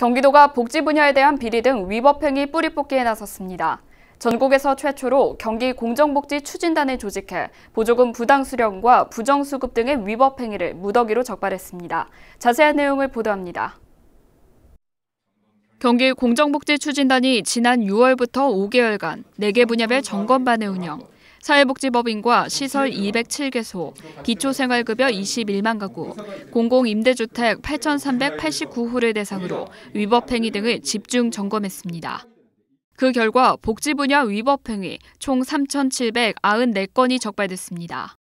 경기도가 복지 분야에 대한 비리 등 위법행위 뿌리뽑기에 나섰습니다. 전국에서 최초로 경기 공정복지 추진단을 조직해 보조금 부당 수령과 부정 수급 등의 위법 행위를 무더기로 적발했습니다. 자세한 내용을 보도합니다. 경기 공정복지 추진단이 지난 6월부터 5개월간 4개 분야별 점검반을 운영, 사회복지법인과 시설 207개소, 기초생활급여 21만 가구, 공공임대주택 8,389호를 대상으로 위법행위 등을 집중 점검했습니다. 그 결과 복지 분야 위법행위 총 3,794건이 적발됐습니다.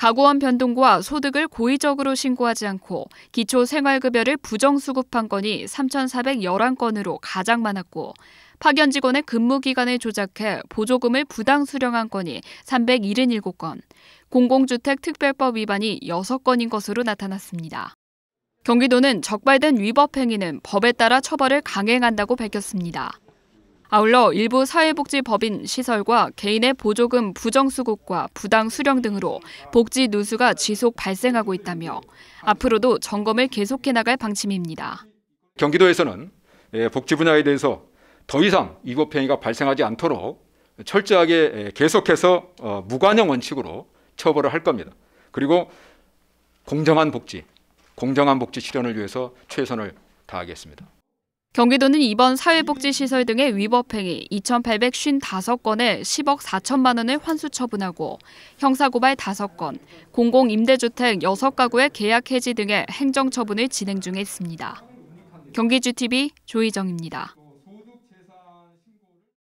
가구원 변동과 소득을 고의적으로 신고하지 않고 기초 생활급여를 부정수급한 건이 3,411건으로 가장 많았고 파견 직원의 근무 기간을 조작해 보조금을 부당 수령한 건이 377건, 공공주택 특별법 위반이 6건인 것으로 나타났습니다. 경기도는 적발된 위법 행위는 법에 따라 처벌을 강행한다고 밝혔습니다. 아울러 일부 사회복지법인 시설과 개인의 보조금 부정수급과 부당 수령 등으로 복지 누수가 지속 발생하고 있다며 앞으로도 점검을 계속해 나갈 방침입니다. 경기도에서는 예, 복지 분야에 대해서 더 이상 위법 행위가 발생하지 않도록 철저하게 예, 계속해서 어, 무관용 원칙으로 처벌을 할 겁니다. 그리고 공정한 복지, 공정한 복지 실현을 위해서 최선을 다하겠습니다. 경기도는 이번 사회복지시설 등의 위법행위 2,855건에 10억 4천만 원을 환수 처분하고 형사고발 5건, 공공임대주택 6가구의 계약 해지 등의 행정처분을 진행 중에 있습니다. 경기주TV 조희정입니다.